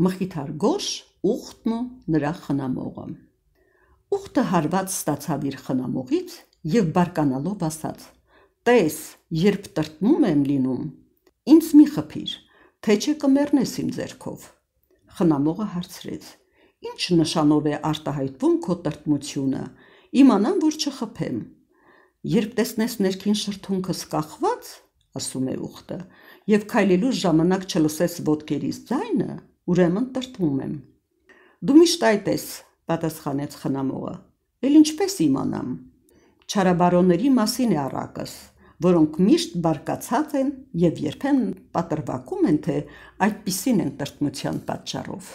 Մխիթար Գոշ ուխտն ու նրա խնամողը։ Ուխտը հարված ստացավ իր խնամողից եւ բարկանալով ասաց. «Տես, երբ տրտնում եմ լինում, ինձ մի խփիր, թե չէ կմեռնես իմ ձեռքով»։ Խնամողը հարցրեց. «Ինչ նշանով է արտահայտվում քո տրտմությունը»։ Իմանամ, որ չխփեմ։ Երբ տեսնես ներքին շրթունքս կախված, ասում է ուխտը, եւ քայլելու ժամանակ չլսես ոդկերից ձայնը, ուրեմն տրտվում եմ։ Դու միշտ այդ ես, պատասխանեց խնամողը։ Էլ ինչպես իմանամ։ Չարաբարոնների մասին է առակս, որոնք միշտ բարկացած են եւ երբեմն պատրվակում են, թե այդպիսին են տրտմության պատճառով։